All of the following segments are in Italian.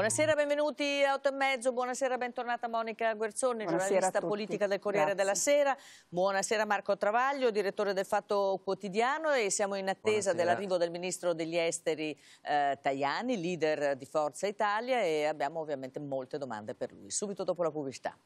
Buonasera, benvenuti a 8 e mezzo, buonasera, bentornata Monica Guerzoni, giornalista politica del Corriere Grazie. della Sera, buonasera Marco Travaglio, direttore del Fatto Quotidiano e siamo in attesa dell'arrivo del Ministro degli Esteri eh, Tajani, leader di Forza Italia e abbiamo ovviamente molte domande per lui. Subito dopo la pubblicità.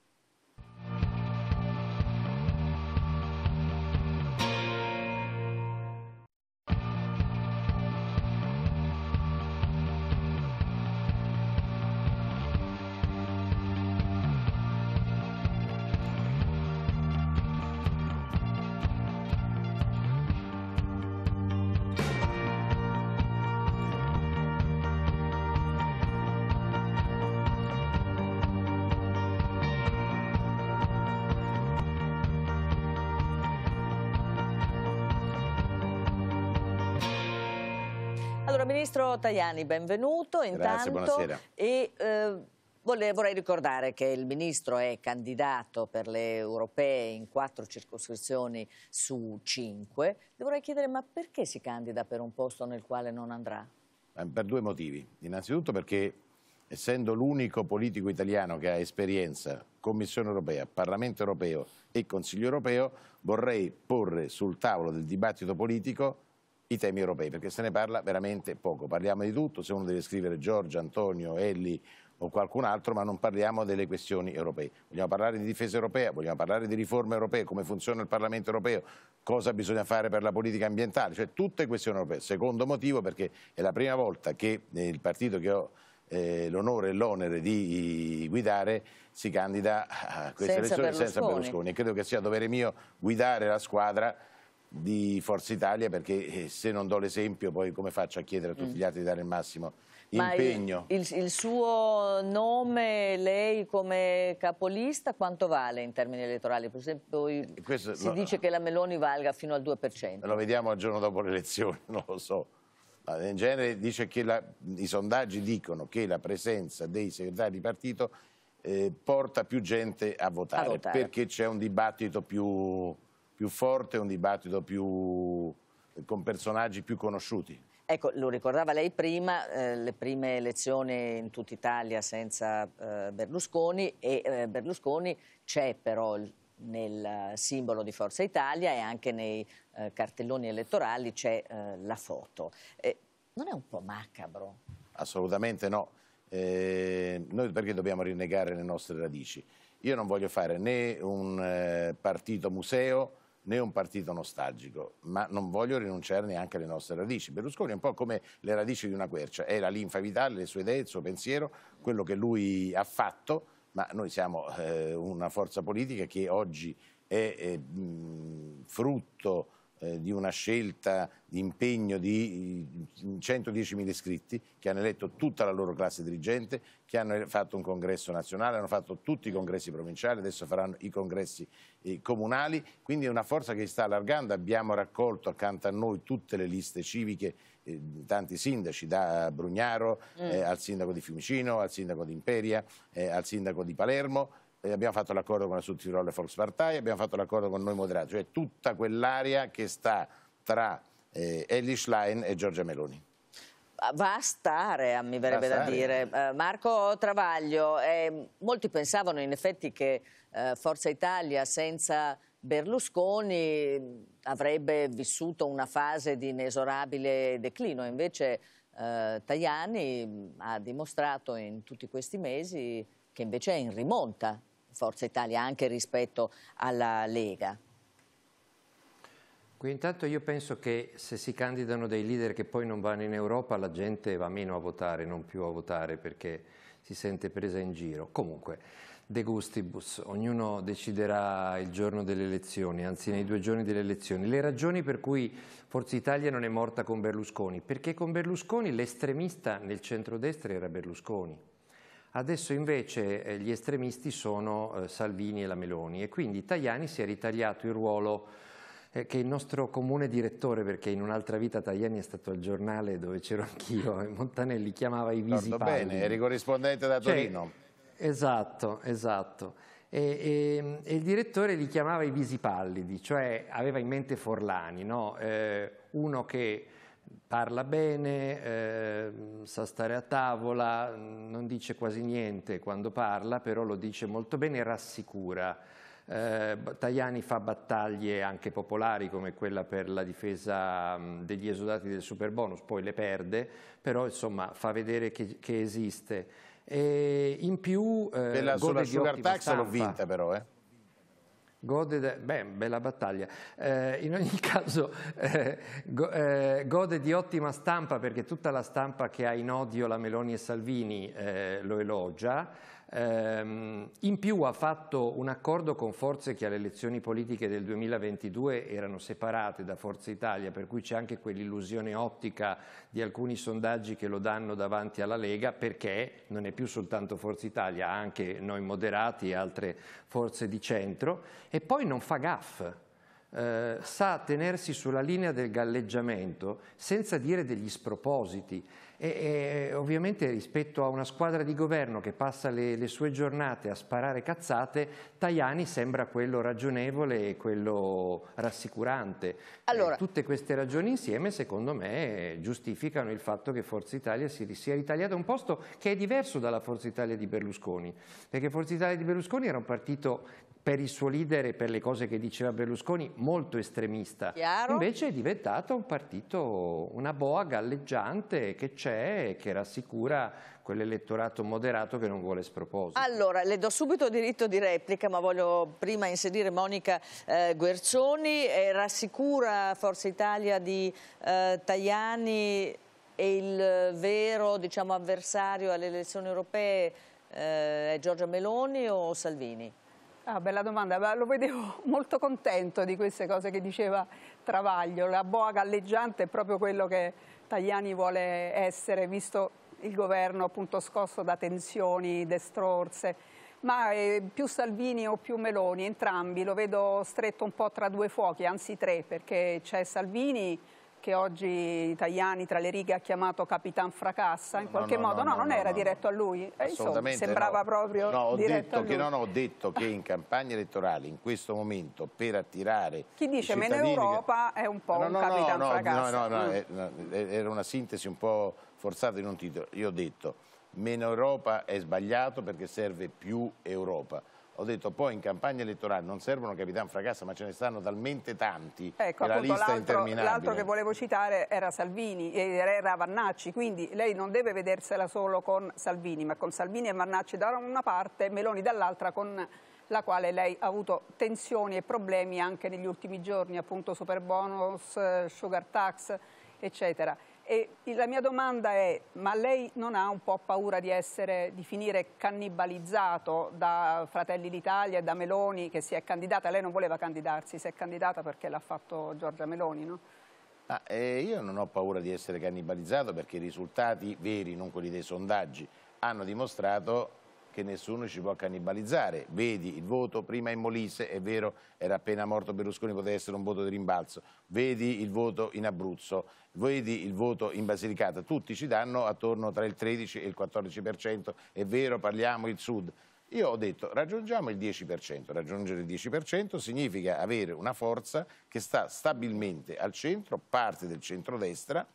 Allora, Ministro Tajani, benvenuto. Intanto, Grazie, buonasera. E, eh, vorrei ricordare che il Ministro è candidato per le europee in quattro circoscrizioni su cinque. Le vorrei chiedere, ma perché si candida per un posto nel quale non andrà? Eh, per due motivi. Innanzitutto perché, essendo l'unico politico italiano che ha esperienza Commissione europea, Parlamento europeo e Consiglio europeo, vorrei porre sul tavolo del dibattito politico i temi europei, perché se ne parla veramente poco. Parliamo di tutto, se uno deve scrivere Giorgio, Antonio, Elli o qualcun altro, ma non parliamo delle questioni europee. Vogliamo parlare di difesa europea, vogliamo parlare di riforme europee, come funziona il Parlamento europeo, cosa bisogna fare per la politica ambientale, cioè tutte questioni europee. Secondo motivo perché è la prima volta che eh, il partito che ho eh, l'onore e l'onere di guidare si candida a queste senza elezioni Berlusconi. senza Berlusconi e credo che sia dovere mio guidare la squadra di Forza Italia perché eh, se non do l'esempio poi come faccio a chiedere a tutti gli mm. altri di dare il massimo impegno? Il, il, il, suo nome, lei come capolista, quanto vale in termini elettorali? Per esempio eh, Questo, si no, dice che la Meloni valga fino al 2%. Lo vediamo il giorno dopo le elezioni, non lo so. Ma In genere dice che la, i sondaggi dicono che la presenza dei segretari di partito eh, porta più gente a votare. A votare. perché c'è un dibattito più più forte, un dibattito più, con personaggi più conosciuti. Ecco, lo ricordava lei prima, eh, le prime elezioni in tutta Italia senza eh, Berlusconi e eh, Berlusconi c'è però nel simbolo di Forza Italia e anche nei eh, cartelloni elettorali c'è eh, la foto. Eh, non è un po' macabro? Assolutamente no. noi perché dobbiamo rinnegare le nostre radici? Io non voglio fare né un partito museo, né un partito nostalgico, ma non voglio rinunciare neanche alle nostre radici. Berlusconi è un po' come le radici di una quercia, è la linfa vitale, le sue idee, il suo pensiero, quello che lui ha fatto, ma noi siamo eh, una forza politica che oggi è, è eh, mh, frutto eh, di una scelta di impegno di 110.000 mm, iscritti che hanno eletto tutta la loro classe dirigente, che hanno fatto un congresso nazionale, hanno fatto tutti i congressi provinciali, adesso faranno i congressi eh, comunali, quindi è una forza che si sta allargando, abbiamo raccolto accanto a noi tutte le liste civiche eh, tanti sindaci, da Brugnaro mm. Eh, al sindaco di Fiumicino, al sindaco di Imperia, al sindaco di Palermo, abbiamo fatto l'accordo con la Sudtiroler Volkspartei, abbiamo fatto l'accordo con noi moderati, cioè tutta quell'area che sta tra eh, Ellie Schlein e Giorgia Meloni va a stare, ah, mi verrebbe da dire. Eh, Marco Travaglio, eh, molti pensavano in effetti che eh, Forza Italia senza Berlusconi mm, avrebbe vissuto una fase di inesorabile declino, invece eh, Tajani mm, ha dimostrato in tutti questi mesi che invece è in rimonta Forza Italia anche rispetto alla Lega? Qui intanto io penso che se si candidano dei leader che poi non vanno in Europa la gente va meno a votare, non più a votare perché si sente presa in giro. Comunque, de gustibus, ognuno deciderà il giorno delle elezioni, anzi nei due giorni delle elezioni. Le ragioni per cui Forza Italia non è morta con Berlusconi, perché con Berlusconi l'estremista nel centrodestra era Berlusconi Adesso invece eh, gli estremisti sono eh, Salvini e la Meloni e quindi Tajani si è ritagliato il ruolo eh, che il nostro comune direttore, perché in un'altra vita Tajani è stato al giornale dove c'ero anch'io, e Montanelli chiamava i visi Tordo palli. bene, eri corrispondente da cioè, Torino. Cioè, esatto, esatto. E, e, e, il direttore li chiamava i visi pallidi, cioè aveva in mente Forlani, no? eh, uno che parla bene, eh, sa stare a tavola, non dice quasi niente quando parla, però lo dice molto bene e rassicura. Eh, Tajani fa battaglie anche popolari come quella per la difesa degli esodati del superbonus, poi le perde, però insomma fa vedere che, che esiste. E in più... Eh, Della, sulla sugar tax l'ho vinta però, eh? Gode, de, beh, bella battaglia. Eh, in ogni caso eh, go, eh, gode di ottima stampa perché tutta la stampa che ha in odio la Meloni e Salvini eh, lo elogia. Ehm, in più ha fatto un accordo con forze che alle elezioni politiche del 2022 erano separate da Forza Italia, per cui c'è anche quell'illusione ottica di alcuni sondaggi che lo danno davanti alla Lega, perché non è più soltanto Forza Italia, anche noi moderati e altre forze di centro, e poi non fa gaff. Eh, sa tenersi sulla linea del galleggiamento senza dire degli spropositi e, e, ovviamente rispetto a una squadra di governo che passa le, le, sue giornate a sparare cazzate, Tajani sembra quello ragionevole e quello rassicurante. Allora, eh, tutte queste ragioni insieme secondo me giustificano il fatto che Forza Italia si sia ritagliata un posto che è diverso dalla Forza Italia di Berlusconi, perché Forza Italia di Berlusconi era un partito per il suo leader e per le cose che diceva Berlusconi, molto estremista. Chiaro. Invece è diventato un partito, una boa galleggiante che c'è e che rassicura quell'elettorato moderato che non vuole sproposito. Allora, le do subito diritto di replica, ma voglio prima inserire Monica eh, Guerzoni. Eh, rassicura Forza Italia di eh, Tajani e il vero diciamo, avversario alle elezioni europee eh, è Giorgia Meloni o Salvini? Ah, bella domanda, lo vedevo molto contento di queste cose che diceva Travaglio. La boa galleggiante è proprio quello che Tajani vuole essere, visto il governo appunto scosso da tensioni, destrorse. Ma eh, più Salvini o più Meloni, entrambi, lo vedo stretto un po' tra due fuochi, anzi tre, perché c'è Salvini che oggi Italiani tra le righe ha chiamato Capitan Fracassa, in no, qualche no, modo, no, no non era diretto a lui, eh, insomma, sembrava proprio no, ho detto Che, no, ho detto che in campagna elettorale in questo momento per attirare... Chi dice meno Europa che... è un po' un Capitan Fracassa. no, mm. era una sintesi un po' forzata in un titolo, io ho detto meno Europa è sbagliato perché serve più Europa ho detto poi in campagna elettorale non servono Capitan Fracassa ma ce ne stanno talmente tanti ecco, la lista è interminabile. L'altro che volevo citare era Salvini, eh, era Vannacci, quindi lei non deve vedersela solo con Salvini, ma con Salvini e Vannacci da una parte, Meloni dall'altra con la quale lei ha avuto tensioni e problemi anche negli ultimi giorni, appunto superbonus, eh, sugar tax, eccetera. E la mia domanda è, ma lei non ha un po' paura di, essere, di finire cannibalizzato da Fratelli d'Italia e da Meloni che si è candidata? Lei non voleva candidarsi, si è candidata perché l'ha fatto Giorgia Meloni, no? Ah, eh, io non ho paura di essere cannibalizzato perché i risultati veri, non quelli dei sondaggi, hanno dimostrato che nessuno ci può cannibalizzare. Vedi il voto prima in Molise, è vero, era appena morto Berlusconi, poteva essere un voto di rimbalzo. Vedi il voto in Abruzzo, vedi il voto in Basilicata, tutti ci danno attorno tra il 13 e il 14%, è vero, parliamo il Sud. Io ho detto raggiungiamo il 10%, raggiungere il 10% significa avere una forza che sta stabilmente al centro, parte del centrodestra,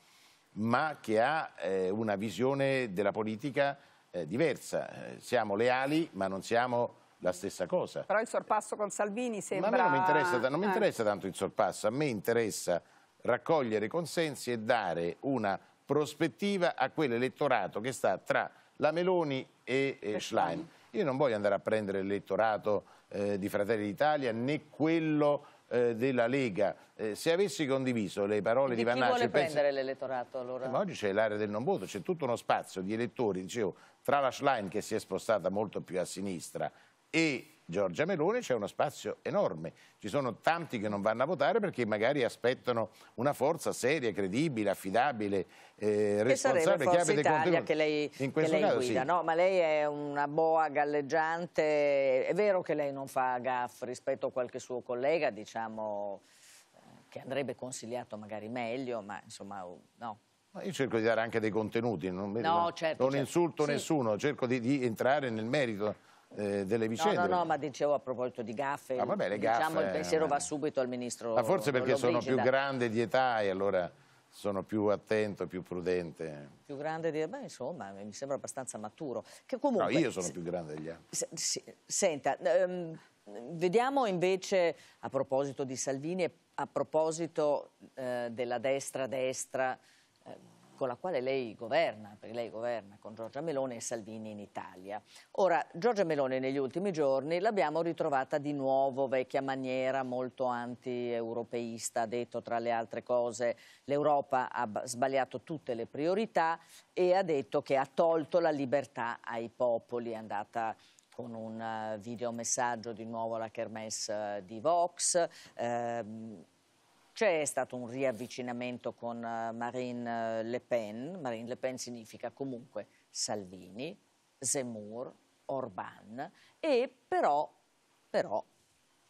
ma che ha eh, una visione della politica eh, diversa. Eh, siamo leali, ma non siamo la stessa cosa. Però il sorpasso con Salvini sembra... Ma a me non mi interessa, non mi eh. interessa tanto il sorpasso, a me interessa raccogliere consensi e dare una prospettiva a quell'elettorato che sta tra la Meloni e, e Schlein. Io non voglio andare a prendere l'elettorato eh, di Fratelli d'Italia né quello eh, della Lega, eh, se avessi condiviso le parole di, di Vannacci... Chi vuole pensi... prendere l'elettorato allora? Eh, ma oggi c'è l'area del non voto, c'è tutto uno spazio di elettori, dicevo, tra la Schlein che si è spostata molto più a sinistra e Giorgia Meloni c'è uno spazio enorme. Ci sono tanti che non vanno a votare perché magari aspettano una forza seria, credibile, affidabile, eh, responsabile. Che sarebbe Italia che lei, che lei caso, guida, sì. no? Ma lei è una boa galleggiante. È vero che lei non fa gaff rispetto a qualche suo collega, diciamo, eh, che andrebbe consigliato magari meglio, ma insomma oh, no. Io cerco di dare anche dei contenuti, non, no, certo, non certo. insulto sì. nessuno, cerco di, di entrare nel merito eh, delle vicende. No, no, no, ma dicevo a proposito di gaffe, ah, vabbè, le diciamo, gaffe diciamo il pensiero eh, va subito al ministro Ma forse perché sono più grande di età e allora sono più attento, più prudente. Più grande di... Beh, insomma, mi sembra abbastanza maturo. Che comunque, no, io sono se, più grande degli altri. Se, se, senta, ehm, vediamo invece, a proposito di Salvini, e a proposito eh, della destra-destra, con la quale lei governa, perché lei governa con Giorgia Meloni e Salvini in Italia. Ora, Giorgia Meloni negli ultimi giorni l'abbiamo ritrovata di nuovo, vecchia maniera, molto anti-europeista, ha detto tra le altre cose l'Europa ha sbagliato tutte le priorità e ha detto che ha tolto la libertà ai popoli, è andata con un eh, videomessaggio di nuovo alla Kermesse eh, di Vox. Ehm, c'è stato un riavvicinamento con eh, Marine eh, Le Pen, Marine Le Pen significa comunque Salvini, Zemmour, Orban, e però, però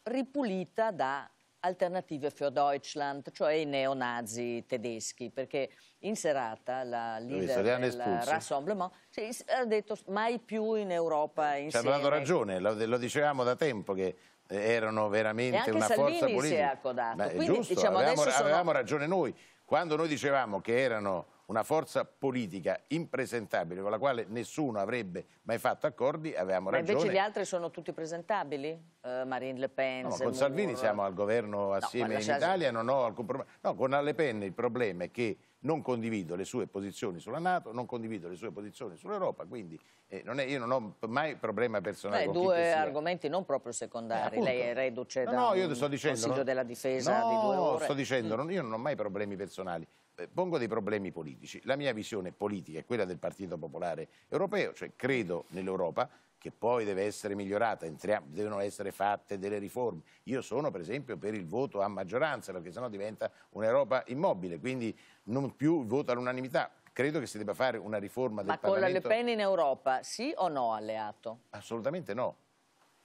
ripulita da alternative für Deutschland, cioè i neonazi tedeschi, perché in serata la leader del Rassemblement cioè, ha detto mai più in Europa cioè, insieme. Ci hanno dato ragione, lo, lo dicevamo da tempo che erano veramente una Salvini forza politica. E anche Salvini si è accodato. Beh, Quindi, giusto, diciamo, avevamo, avevamo ragione noi. Quando noi dicevamo che erano una forza politica impresentabile con la quale nessuno avrebbe mai fatto accordi, avevamo Ma ragione. invece gli altri sono tutti presentabili? Uh, Marine Le Pen, no, con Salvini siamo al governo assieme no, in Italia, non ho alcun problema. No, con Le Pen il problema è che non condivido le sue posizioni sulla Nato, non condivido le sue posizioni sull'Europa, quindi eh, non è, io non ho mai problema personale Beh, due argomenti non proprio secondari, eh, lei è reduce no, da no, io sto dicendo, Consiglio non, della Difesa no, di due ore. sto dicendo, mm. non, io non ho mai problemi personali, eh, pongo dei problemi politici. La mia visione politica è quella del Partito Popolare Europeo, cioè credo nell'Europa che poi deve essere migliorata, devono essere fatte delle riforme. Io sono per esempio per il voto a maggioranza perché sennò diventa un'Europa immobile, quindi non più il voto all'unanimità. Credo che si debba fare una riforma del Ma Parlamento. Ma con la Le Pen in Europa, sì o no alleato? Assolutamente no.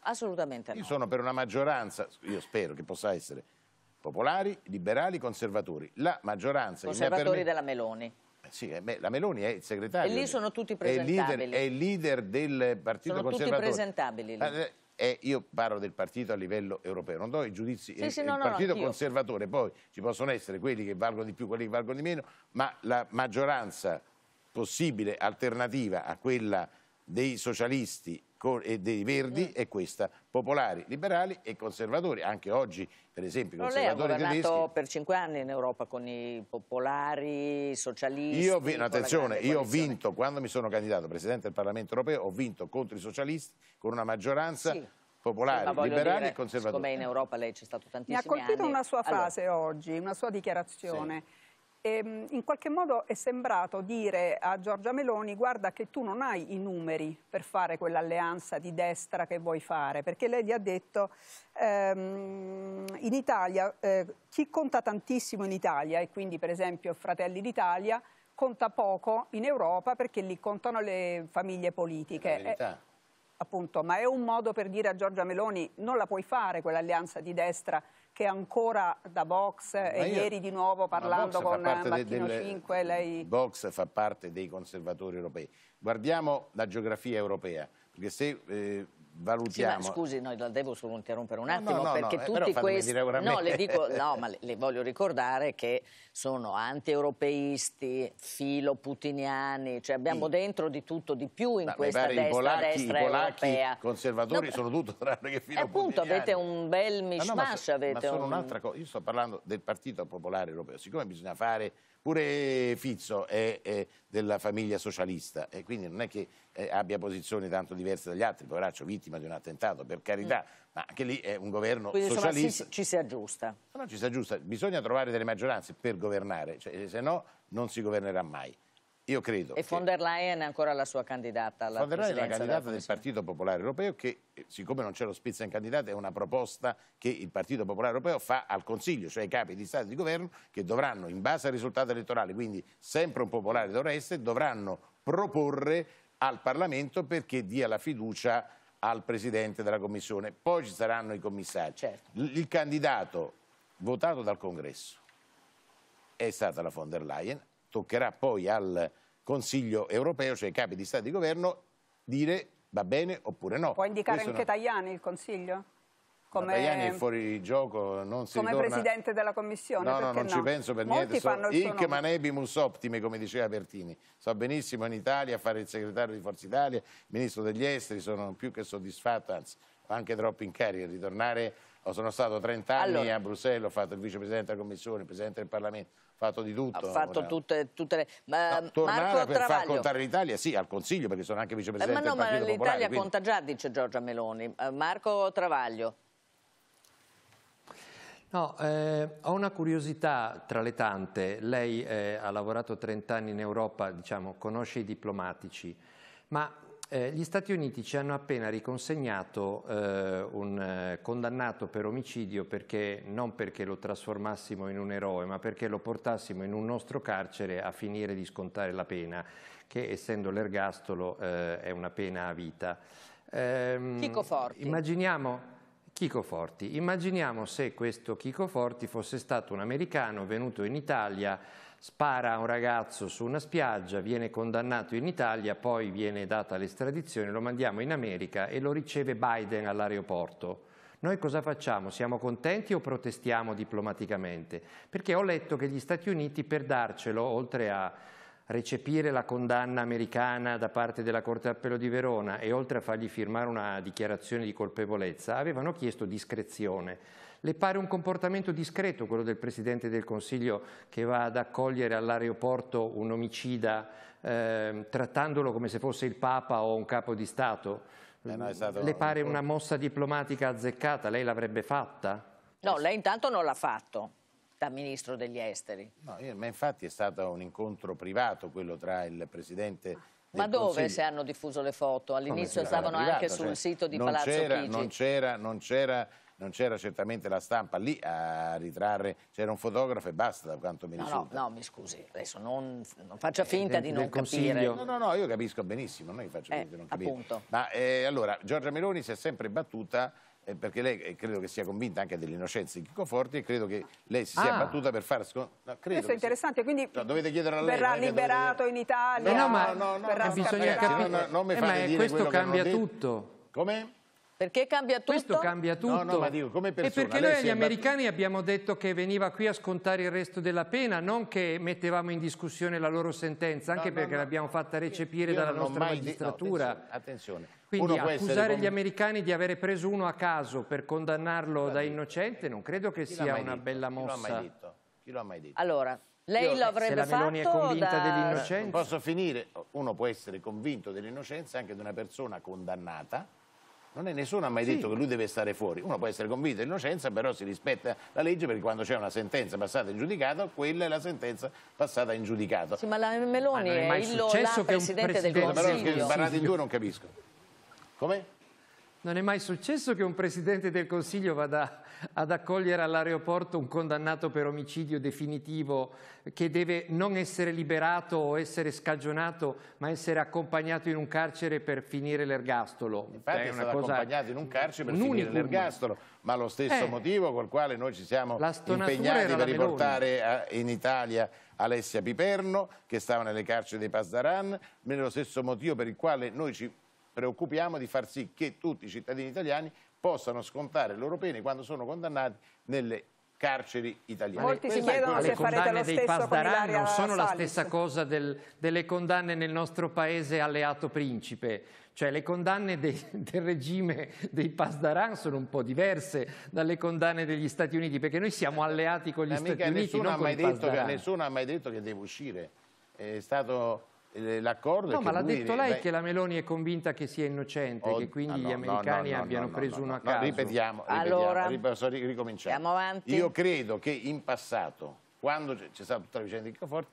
Assolutamente no. Io sono per una maggioranza, io spero che possa essere popolari, liberali, conservatori. La maggioranza... Conservatori permet... della Meloni. Eh, sì, eh, la Meloni è il segretario. E lì sono tutti presentabili. È il leader, è il leader del partito sono conservatore. Sono tutti presentabili lì. Eh, eh, io parlo del partito a livello europeo, non do i giudizi, sì, eh, sì, no, il no, partito no, conservatore, poi ci possono essere quelli che valgono di più, quelli che valgono di meno, ma la maggioranza possibile alternativa a quella dei socialisti e dei Verdi è eh. questa, popolari, liberali e conservatori. Anche oggi, per esempio, i conservatori lei ha governato per cinque anni in Europa con i popolari, i socialisti. Io, no, attenzione, io ho vinto, quando mi sono candidato Presidente del Parlamento Europeo, ho vinto contro i socialisti con una maggioranza... Sì popolari, liberali dire, e conservatori. Come in Europa lei c'è stato tantissimo. anni. Mi ha colpito anni. una sua frase allora. oggi, una sua dichiarazione. Sì ehm, in qualche modo è sembrato dire a Giorgia Meloni guarda che tu non hai i numeri per fare quell'alleanza di destra che vuoi fare, perché lei gli ha detto ehm, in Italia, eh, chi conta tantissimo in Italia e quindi per esempio Fratelli d'Italia conta poco in Europa perché lì contano le famiglie politiche appunto, ma è un modo per dire a Giorgia Meloni non la puoi fare quell'alleanza di destra che ancora da Vox e io, ieri di nuovo parlando con Martino de, 5 lei... Vox fa parte dei conservatori europei. Guardiamo la geografia europea, perché se eh, valutiamo... Sì, scusi, no, la devo solo interrompere un attimo, no, no, perché eh, no, tutti questi... No, le dico, no, ma le, le voglio ricordare che sono anti-europeisti, filo-putiniani, cioè abbiamo sì. Mm. dentro di tutto, di più in ma questa destra, polacchi, destra i polacchi, europea. I conservatori sono tutto tranne che filo Appunto, avete un bel ah, mishmash. Ma, ma, ma sono un'altra cosa, io sto parlando del Partito Popolare Europeo, siccome bisogna fare Pure Fizzo è, è della famiglia socialista e quindi non è che eh, abbia posizioni tanto diverse dagli altri, poveraccio, vittima di un attentato, per carità, mm. ma anche lì è un governo quindi, socialista. Quindi ci, ci si aggiusta. no, ci si aggiusta, bisogna trovare delle maggioranze per governare, cioè, se no non si governerà mai. Io credo. E von der Leyen è ancora la sua candidata alla Von der Leyen è la candidata del Partito Popolare Europeo che, eh, siccome non c'è lo Spizza in candidata, è una proposta che il Partito Popolare Europeo fa al Consiglio, cioè ai capi di Stato e di Governo, che dovranno, in base al risultato elettorale, quindi sempre un popolare dovrà essere, dovranno proporre al Parlamento perché dia la fiducia al Presidente della Commissione. Poi ci saranno i commissari. Certo. Il candidato votato dal Congresso è stata la von der Leyen, toccherà poi al Consiglio europeo, cioè ai capi di Stato e di Governo, dire va bene oppure no. Può indicare Questo anche no. Tajani il Consiglio? come, Tajani è fuori gioco, non si Come ritorna... presidente della commissione? No, no, non no? ci penso per Molti niente. So, inc manebimus optime, come diceva Pertini. So benissimo in Italia fare il segretario di Forza Italia, ministro degli esteri, sono più che soddisfatto, anzi ho anche troppo in carica. Ritornare, sono stato 30 anni allora. a Bruxelles, ho fatto il vicepresidente della commissione, il presidente del Parlamento fatto di tutto. Ha fatto tutte, tutte, le... Ma, no, tornare Marco a far contare l'Italia, sì, al Consiglio, perché sono anche vicepresidente eh, ma no, del Partito ma l'Italia quindi... conta già, dice Giorgia Meloni. Eh, Marco Travaglio. No, eh, ho una curiosità tra le tante. Lei eh, ha lavorato 30 anni in Europa, diciamo, conosce i diplomatici, ma eh, gli Stati Uniti ci hanno appena riconsegnato eh, un eh, condannato per omicidio perché non perché lo trasformassimo in un eroe, ma perché lo portassimo in un nostro carcere a finire di scontare la pena, che essendo l'ergastolo eh, è una pena a vita. Ehm, Chico Forti. Immaginiamo, Chico Forti. Immaginiamo se questo Chico Forti fosse stato un americano venuto in Italia spara a un ragazzo su una spiaggia, viene condannato in Italia, poi viene data l'estradizione, lo mandiamo in America e lo riceve Biden all'aeroporto. Noi cosa facciamo? Siamo contenti o protestiamo diplomaticamente? Perché ho letto che gli Stati Uniti per darcelo, oltre a recepire la condanna americana da parte della Corte d'Appello di Verona e oltre a fargli firmare una dichiarazione di colpevolezza, avevano chiesto discrezione le pare un comportamento discreto quello del Presidente del Consiglio che va ad accogliere all'aeroporto un omicida eh, trattandolo come se fosse il Papa o un capo di Stato? Eh no, Le pare una mossa diplomatica azzeccata? Lei l'avrebbe fatta? No, lei intanto non l'ha fatto da Ministro degli Esteri. No, io, ma infatti è stato un incontro privato quello tra il Presidente ma dove Consiglio. si hanno diffuso le foto? All'inizio stavano privato, anche sul cioè, sito di Palazzo Non c'era, c'era, Non c'era non c'era certamente la stampa lì a ritrarre, c'era un fotografo e basta da quanto mi no, risulta. No, no, mi scusi, adesso non, non faccia eh, finta eh, di non consiglio. capire. No, no, no, io capisco benissimo, non è che eh, finta di non capire. Appunto. Ma eh, allora, Giorgia Meloni si è sempre battuta eh, perché lei credo che sia convinta anche dell'innocenza di Chico Forti e credo che lei si sia ah. battuta per far no, questo è interessante sia... quindi no, dovete chiedere a lei verrà liberato dovete... in Italia no, no ma no, no, bisogna capire non, non mi fate eh, ma questo cambia tutto come? Perché cambia tutto? Questo cambia tutto. No, no, ma dico, come persona, e perché noi agli americani abbiamo detto che veniva qui a scontare il resto della pena, non che mettevamo in discussione la loro sentenza, anche no, no, perché no. l'abbiamo fatta recepire io, dalla nostra magistratura. Di... attenzione. attenzione. Quindi uno accusare gli americani di avere preso uno a caso per condannarlo da innocente non credo che Chi sia una detto? bella mossa. Chi lo ha mai detto? Allora, lei lo avrebbe fatto... Se la Meloni è convinta da... dell'innocenza... Posso finire? Uno può essere convinto dell'innocenza anche di una persona condannata non è, nessuno ha mai sì. detto che lui deve stare fuori. Uno può essere convinto di innocenza, però si rispetta la legge perché quando c'è una sentenza passata in giudicato, quella è la sentenza passata in giudicato. Sì, ma la Meloni ma è, è il Lola, presidente, presidente del Consiglio. Però sbarrato in due non capisco. Come? Non è mai successo che un Presidente del Consiglio vada ad accogliere all'aeroporto un condannato per omicidio definitivo che deve non essere liberato o essere scagionato, ma essere accompagnato in un carcere per finire l'ergastolo. Infatti è, è stato cosa... accompagnato in un carcere per un finire l'ergastolo, ma lo stesso eh, motivo col quale noi ci siamo impegnati per riportare a, in Italia Alessia Piperno, che stava nelle carceri dei Pasdaran, nello stesso motivo per il quale noi ci preoccupiamo di far sì che tutti i cittadini italiani possano scontare le loro pene quando sono condannati nelle carceri italiane. Molti si chiedono se farete lo stesso Pasdaran non sono la stessa cosa del, delle condanne nel nostro paese alleato principe. Cioè le condanne dei, del regime dei Pasdaran sono un po' diverse dalle condanne degli Stati Uniti, perché noi siamo alleati con gli Amica, Stati Uniti, non ha mai detto che, Nessuno ha mai detto che deve uscire. È stato eh, l'accordo no, ma l'ha detto lei beh, che la Meloni è convinta che sia innocente, oh, che quindi ah, no, gli americani no, no, abbiano preso uno a caso. ripetiamo, allora, ripetiamo, ricominciamo. Avanti. Io credo che in passato, quando c'è stata tutta la vicenda di Caforti,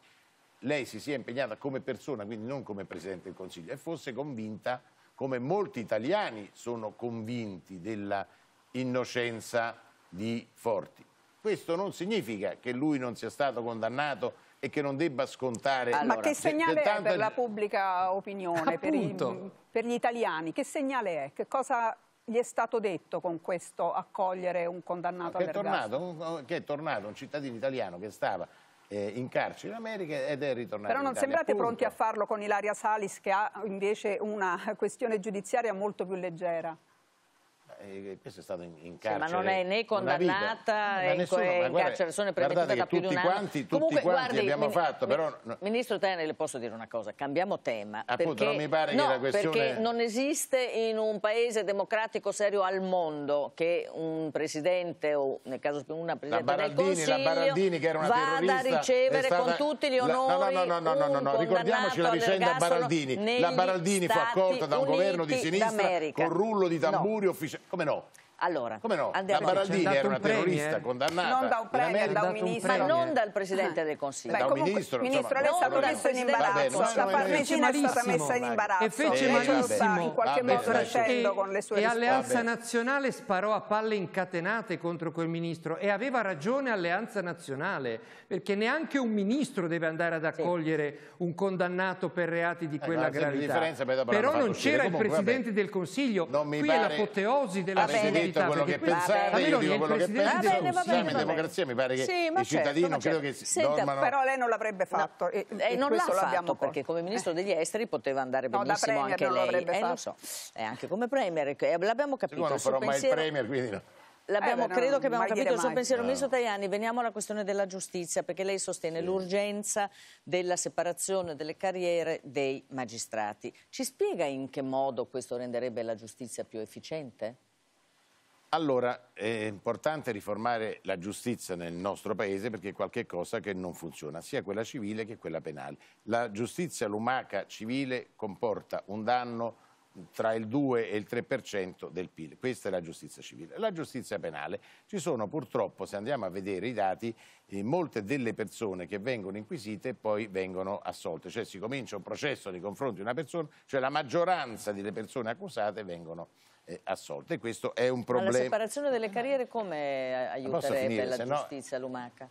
lei si sia impegnata come persona, quindi non come Presidente del Consiglio, e fosse convinta, come molti italiani sono convinti, della innocenza di Forti. Questo non significa che lui non sia stato condannato e che non debba scontare... Allora, ma che segnale è per la pubblica opinione, per, i, per, gli italiani? Che segnale è? Che cosa gli è stato detto con questo accogliere un condannato che all'ergastolo? Che è tornato un cittadino italiano che stava eh, in carcere in America ed è ritornato Però non sembrate appunto. pronti a farlo con Ilaria Salis che ha invece una questione giudiziaria molto più leggera eh, questo eh, è stato in, in carcere. Sì, ma non è né condannata né in, in carcere, sono preveduta da più di un anno. Quanti, tutti Comunque, quanti guardi, abbiamo mi, fatto, mi, però... Ministro Tene, le posso dire una cosa, cambiamo tema. Appunto, perché, non mi pare no, che la questione... perché non esiste in un paese democratico serio al mondo che un presidente, o nel caso una presidente del Consiglio, la Baraldini, che era una vada a ricevere stata, con tutti gli onori la, no, no, no, no, no, no, ricordiamoci la vicenda Baraldini. La Baraldini fu accolta da un governo di sinistra con rullo di tamburi no. ufficiali. Come no? Allora, Come no? Andrea, la Baraldini era una un terrorista condannata. Non da un premier, da un ministro. Ma non dal Presidente del Consiglio. Beh, da un comunque, ministro. Ministro, lei è stato messo in imbarazzo. La Parmesina è stata messa in imbarazzo. E fece malissimo. In qualche modo facendo con le sue risposte. E Alleanza Nazionale sparò a palle incatenate contro quel ministro. E aveva ragione Alleanza Nazionale, perché neanche un ministro deve andare ad accogliere un condannato per reati di eh, quella gravità. Però non c'era il Presidente del Consiglio. Qui è l'apoteosi della sua detto esatto, quello che pensate, io dico quello che penso. in democrazia mi pare che il certo, cittadino credo che certo. dormano... Però lei non l'avrebbe fatto. non l'ha fatto perché come eh. ministro degli esteri poteva andare benissimo anche lei. Eh, lo so, eh, anche come premier, l'abbiamo capito. Io non farò mai il premier, quindi no. Eh, no, credo che abbiamo capito il suo pensiero. No. Ministro Tajani, veniamo alla questione della giustizia, perché lei sostiene sì. l'urgenza della separazione delle carriere dei magistrati. Ci spiega in che modo questo renderebbe la giustizia più efficiente? Allora, è importante riformare la giustizia nel nostro paese perché è qualche cosa che non funziona, sia quella civile che quella penale. La giustizia lumaca civile comporta un danno tra il 2 e il 3% del PIL. Questa è la giustizia civile. La giustizia penale. Ci sono purtroppo, se andiamo a vedere i dati, eh, molte delle persone che vengono inquisite poi vengono assolte. Cioè si comincia un processo nei confronti di una persona, cioè la maggioranza delle persone accusate vengono assolte eh, assolte. Questo è un problema. Ma la separazione delle carriere come eh, aiuterebbe finire, la giustizia no... lumaca?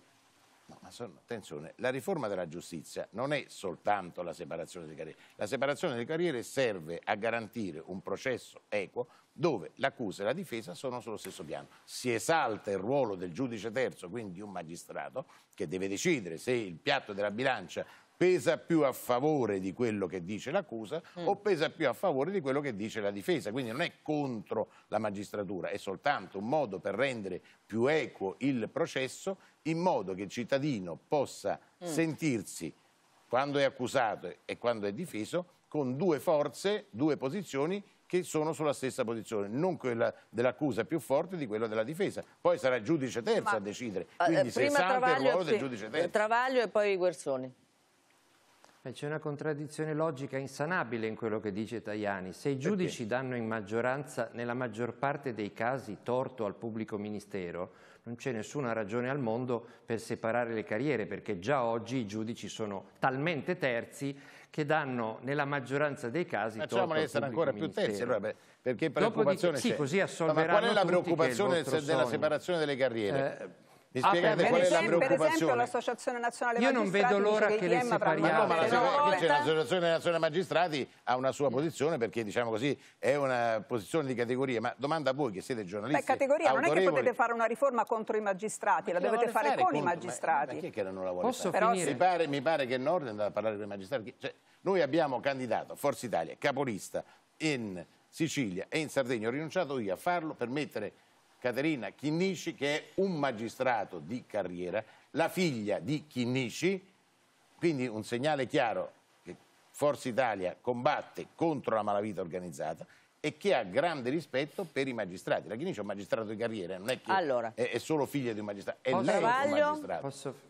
No, ma sono, attenzione, la riforma della giustizia non è soltanto la separazione delle carriere. La separazione delle carriere serve a garantire un processo equo dove l'accusa e la difesa sono sullo stesso piano. Si esalta il ruolo del giudice terzo, quindi un magistrato, che deve decidere se il piatto della bilancia pesa più a favore di quello che dice l'accusa mm. o pesa più a favore di quello che dice la difesa. Quindi non è contro la magistratura, è soltanto un modo per rendere più equo il processo in modo che il cittadino possa mm. sentirsi, quando è accusato e quando è difeso, con due forze, due posizioni che sono sulla stessa posizione, non quella dell'accusa più forte di quella della difesa. Poi sarà giudice terzo Ma, a decidere, eh, quindi eh, prima 60 il ruolo del giudice terzo. Travaglio e poi Guersoni. Eh, c'è una contraddizione logica insanabile in quello che dice Tajani. Se i giudici Perché? danno in maggioranza, nella maggior parte dei casi, torto al pubblico ministero, non c'è nessuna ragione al mondo per separare le carriere, perché già oggi i giudici sono talmente terzi che danno nella maggioranza dei casi torto Facciamone essere ancora più terzi allora, perché preoccupazione Dopodiché, sì, così assolveranno ma qual è la preoccupazione della sogno? separazione delle carriere? Eh, mi ah, spiegate ah, qual è la preoccupazione? l'Associazione Nazionale Io non vedo l'ora che, che le separiamo. Ma no, l'Associazione Nazionale Magistrati ha una sua posizione perché, diciamo così, è una posizione di categoria. Ma domanda a voi che siete giornalisti Beh, categoria, non è che potete fare una riforma contro i magistrati, la, dovete fare, fare con contro, i magistrati. Ma, ma chi che non la vuole Posso fare? Mi pare, mi pare che Nord è andato a parlare con i magistrati. Cioè, noi abbiamo candidato Forza Italia, capolista, in Sicilia e in Sardegna. Ho rinunciato io a farlo per mettere Caterina Chinnici, che è un magistrato di carriera, la figlia di Chinnici, quindi un segnale chiaro che Forza Italia combatte contro la malavita organizzata e che ha grande rispetto per i magistrati. La Chinnici è un magistrato di carriera, non è che allora, è, è, solo figlia di un magistrato, è lei un magistrato. Posso...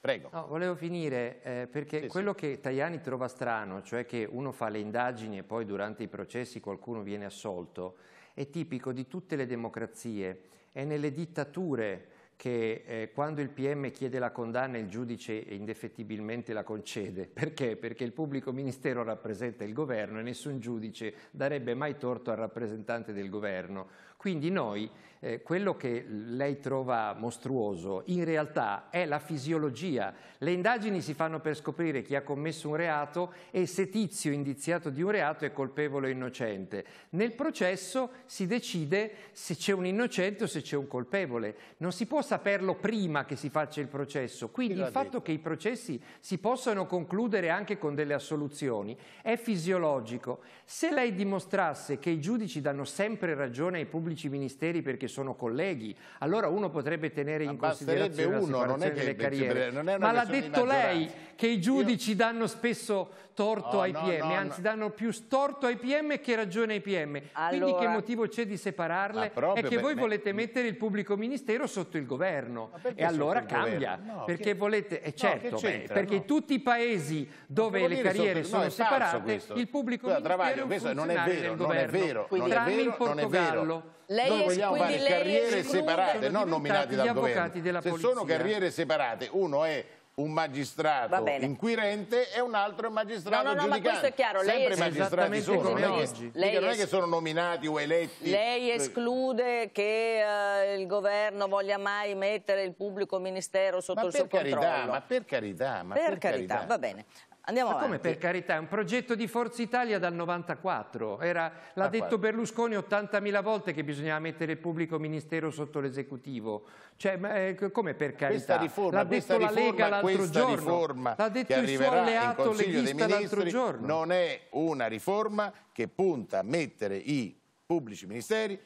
Prego. No, volevo finire eh, perché sì, quello sì. che Tajani trova strano, cioè che uno fa le indagini e poi durante i processi qualcuno viene assolto, è tipico di tutte le democrazie, è nelle dittature che eh, quando il PM chiede la condanna il giudice indefettibilmente la concede. Perché? Perché il pubblico ministero rappresenta il governo e nessun giudice darebbe mai torto al rappresentante del governo. Quindi noi, eh, quello che lei trova mostruoso, in realtà è la fisiologia. Le indagini si fanno per scoprire chi ha commesso un reato e se tizio indiziato di un reato è colpevole o innocente. Nel processo si decide se c'è un innocente o se c'è un colpevole. Non si può saperlo prima che si faccia il processo. Quindi il fatto detto. che i processi si possano concludere anche con delle assoluzioni è fisiologico. Se lei dimostrasse che i giudici danno sempre ragione ai pubblici pubblici ministeri perché sono colleghi. Allora uno potrebbe tenere in considerazione uno, la non è che, delle carriere. Non è Ma l'ha detto lei che i giudici Io... danno spesso torto oh, ai PM, no, no, anzi danno più torto ai PM che ragione ai PM. Allora... Quindi che motivo c'è di separarle? Ah, è che voi me... volete mettere il pubblico ministero sotto il governo e allora cambia. No, perché che... volete... Eh, certo, beh, perché tutti i paesi dove le carriere sono separate, il pubblico ministero è un funzionario del governo. Tranne in Portogallo. Lei Noi vogliamo fare carriere separate, non nominati dal governo. Se sono carriere separate, uno è un magistrato inquirente e un altro è un magistrato no, no, no, giudicante. questo è chiaro. Sempre lei magistrati sono, come non, è che, lei non è che sono nominati o eletti. Lei esclude che uh, il governo voglia mai mettere il pubblico ministero sotto ma il suo carità, controllo. Ma per carità, ma per, per carità. carità. Va bene. Andiamo Ma avanti. come per carità, è un progetto di Forza Italia dal 94, l'ha ah, detto Berlusconi 80.000 volte che bisognava mettere il pubblico ministero sotto l'esecutivo, cioè eh, come per carità, Questa l'ha detto la Lega l'altro giorno, l'ha detto il suo alleato leghista l'altro giorno. Non è una riforma che punta a mettere i pubblici ministeri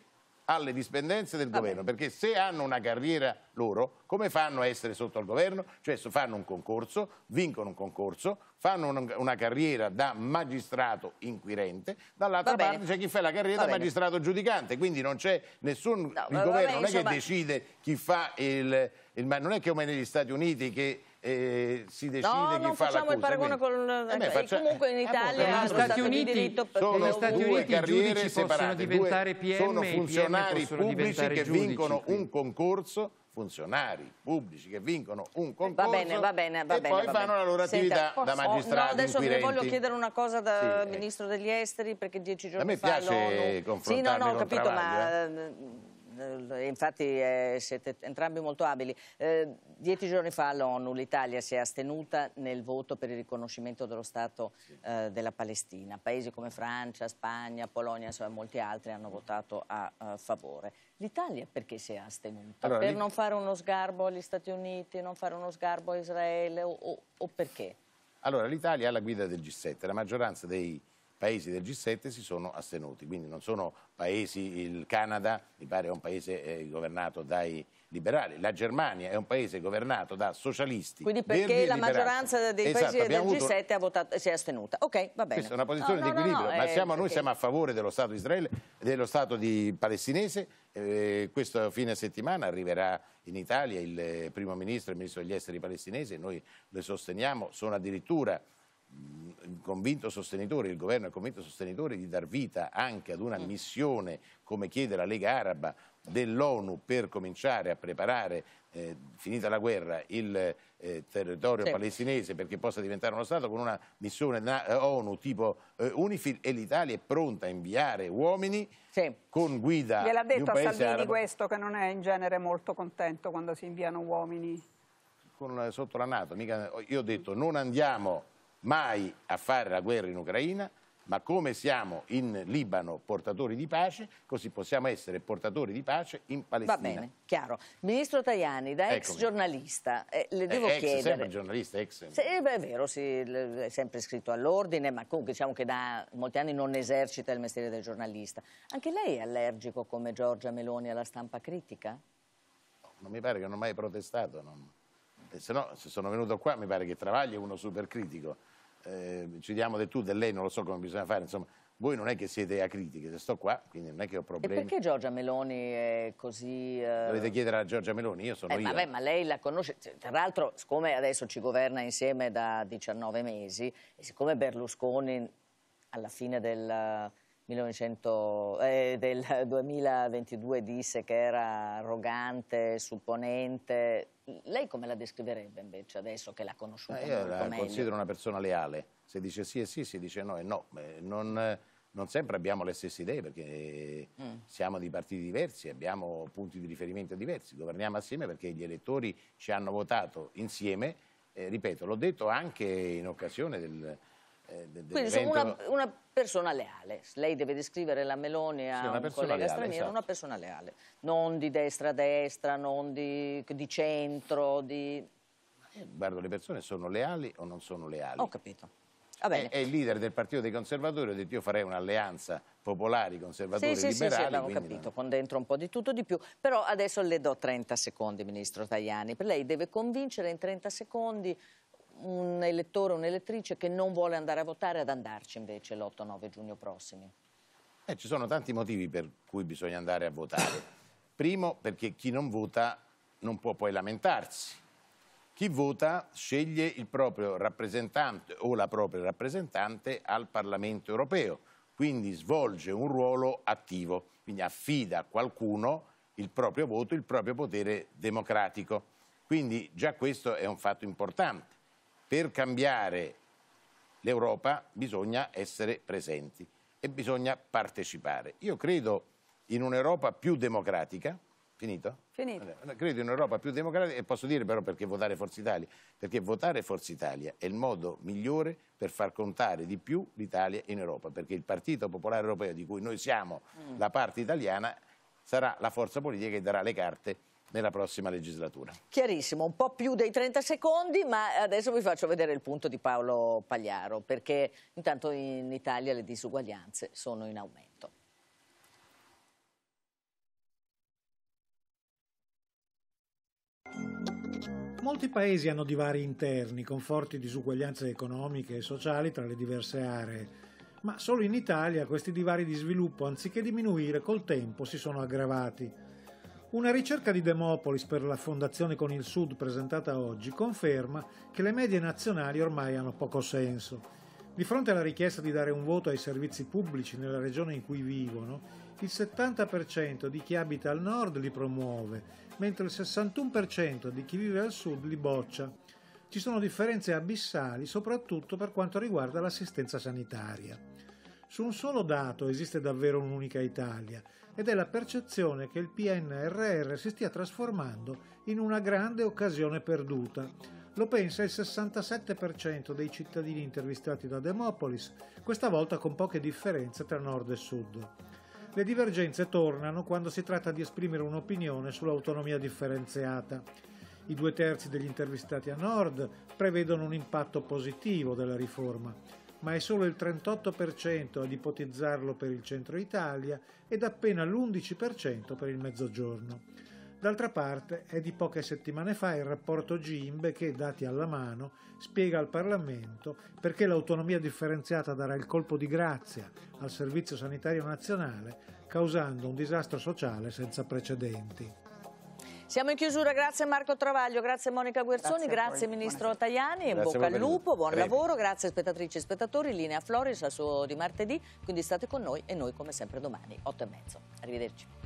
alle dipendenze del governo, perché se hanno una carriera loro, come fanno a essere sotto al governo? Cioè fanno un concorso, vincono un concorso, fanno un, una carriera da magistrato inquirente, dall'altra parte c'è chi fa la carriera da magistrato giudicante, quindi non c'è nessun... No, il governo bene, non è che decide chi fa il, il... non è che come negli Stati Uniti che eh, si decide no, chi non facciamo il paragone con eh, eh beh, eh, faccia... comunque in eh, Italia eh, gli Stati Uniti sono negli Stati Uniti i giudici separate, diventare PM sono funzionari PM pubblici che giudici, vincono quindi. un concorso funzionari pubblici che vincono un concorso va bene, va bene, va e bene, poi va fanno bene. la loro attività Senta, da magistrati no, adesso le voglio chiedere una cosa da sì, Ministro degli Esteri perché dieci giorni fa a me piace no, confrontarmi sì, no, no, ho capito, Travaglio, ma eh, infatti eh, siete entrambi molto abili. Eh, dieci giorni fa l'ONU, l'Italia si è astenuta nel voto per il riconoscimento dello Stato eh, della Palestina. Paesi come Francia, Spagna, Polonia, e molti altri hanno votato a, a eh, favore. L'Italia perché si è astenuta? Allora, per non fare uno sgarbo agli Stati Uniti, non fare uno sgarbo a Israele o, o, perché? Allora l'Italia ha la guida del G7, la maggioranza dei paesi del G7 si sono astenuti, quindi non sono paesi, il Canada mi pare è un paese eh, governato dai liberali, la Germania è un paese governato da socialisti. Quindi perché la maggioranza dei esatto, paesi del G7 avuto... votato, si è astenuta. Ok, va bene. Questa è una posizione no, no, di equilibrio, no, ma eh, siamo, noi okay. siamo a favore dello Stato, Israele, dello Stato palestinese, eh, questo fine settimana arriverà in Italia il eh, primo ministro e il ministro degli esteri palestinese, noi lo sosteniamo, sono addirittura convinto sostenitore, il governo è convinto sostenitore di dar vita anche ad una mm. missione, come chiede la Lega Araba, dell'ONU per cominciare a preparare, eh, finita la guerra, il eh, territorio sì. palestinese perché possa diventare uno Stato con una missione eh, ONU tipo eh, UNIFIL e l'Italia è pronta a inviare uomini sì. con guida Gliel'ha detto a Salvini arabo. questo che non è in genere molto contento quando si inviano uomini? Con, eh, sotto la Nato, mica, io ho detto non andiamo mai a fare la guerra in Ucraina, ma come siamo in Libano portatori di pace, così possiamo essere portatori di pace in Palestina. Va bene, chiaro. Ministro Tajani, da ex Eccomi. giornalista, eh, le eh, devo eh, ex, chiedere... sempre giornalista, ex... Sì, eh, beh, è vero, sì, è sempre scritto all'ordine, ma comunque diciamo che da molti anni non esercita il mestiere del giornalista. Anche lei è allergico, come Giorgia Meloni, alla stampa critica? non mi pare che non ho mai protestato, non... Eh, se no, se sono venuto qua mi pare che Travaglio è uno supercritico, eh, ci diamo del tu, del lei, non lo so come bisogna fare, insomma, voi non è che siete a critiche, se sto qua, quindi non è che ho problemi. E perché Giorgia Meloni è così... Eh... Dovete chiedere a Giorgia Meloni, io sono eh, io. Vabbè, ma lei la conosce, cioè, tra l'altro, siccome adesso ci governa insieme da 19 mesi, e siccome Berlusconi alla fine del 1900, eh, del 2022 disse che era arrogante, supponente. Lei come la descriverebbe invece adesso che l'ha conosciuta? Eh, io la meglio? considero una persona leale. Se dice sì e sì, si dice no e no. Non, non sempre abbiamo le stesse idee perché mm. siamo di partiti diversi, abbiamo punti di riferimento diversi, governiamo assieme perché gli elettori ci hanno votato insieme. Eh, ripeto, l'ho detto anche in occasione del, eh, quindi insomma, una, una, persona leale, lei deve descrivere la Meloni a sì, un collega leale, straniero, esatto. una persona leale, non di destra a destra, non di, di centro, di... Eh, guardo, le persone sono leali o non sono leali? Ho capito. Ah, è, è, il leader del partito dei conservatori, ha detto io farei un'alleanza popolari, conservatori, sì, liberali. Sì, sì, l'avevo capito, non... con dentro un po' di tutto di più. Però adesso le do 30 secondi, Ministro Tajani, per lei deve convincere in 30 secondi un elettore o un'elettrice che non vuole andare a votare ad andarci invece l'8-9 giugno prossimi? Eh, ci sono tanti motivi per cui bisogna andare a votare. Primo, perché chi non vota non può poi lamentarsi. Chi vota sceglie il proprio rappresentante o la propria rappresentante al Parlamento europeo, quindi svolge un ruolo attivo, quindi affida a qualcuno il proprio voto, il proprio potere democratico. Quindi già questo è un fatto importante per cambiare l'Europa bisogna essere presenti e bisogna partecipare. Io credo in un'Europa più democratica, finito? Finito. Allora, credo in un'Europa più democratica e posso dire però perché votare Forza Italia, perché votare Forza Italia è il modo migliore per far contare di più l'Italia in Europa, perché il Partito Popolare Europeo di cui noi siamo mm. la parte italiana sarà la forza politica che darà le carte nella prossima legislatura. Chiarissimo, un po' più dei 30 secondi, ma adesso vi faccio vedere il punto di Paolo Pagliaro, perché intanto in Italia le disuguaglianze sono in aumento. Molti paesi hanno divari interni, con forti disuguaglianze economiche e sociali tra le diverse aree, ma solo in Italia questi divari di sviluppo, anziché diminuire, col tempo si sono aggravati. Una ricerca di Demopolis per la Fondazione con il Sud presentata oggi conferma che le medie nazionali ormai hanno poco senso. Di fronte alla richiesta di dare un voto ai servizi pubblici nella regione in cui vivono, il 70% di chi abita al nord li promuove, mentre il 61% di chi vive al sud li boccia. Ci sono differenze abissali soprattutto per quanto riguarda l'assistenza sanitaria. Su un solo dato esiste davvero un'unica Italia ed è la percezione che il PNRR si stia trasformando in una grande occasione perduta. Lo pensa il 67% dei cittadini intervistati da Demopolis, questa volta con poche differenze tra nord e sud. Le divergenze tornano quando si tratta di esprimere un'opinione sull'autonomia differenziata. I due terzi degli intervistati a nord prevedono un impatto positivo della riforma ma è solo il 38% ad ipotizzarlo per il centro Italia ed appena l'11% per il mezzogiorno. D'altra parte è di poche settimane fa il rapporto GIMBE che, dati alla mano, spiega al Parlamento perché l'autonomia differenziata darà il colpo di grazia al Servizio Sanitario Nazionale, causando un disastro sociale senza precedenti. Siamo in chiusura, grazie Marco Travaglio, grazie Monica Guerzoni, grazie, grazie Ministro Tajani, in bocca al lupo, buon Prego. lavoro, grazie spettatrici e spettatori, linea Floris al suo di martedì, quindi state con noi e noi come sempre domani, 8 e mezzo. Arrivederci.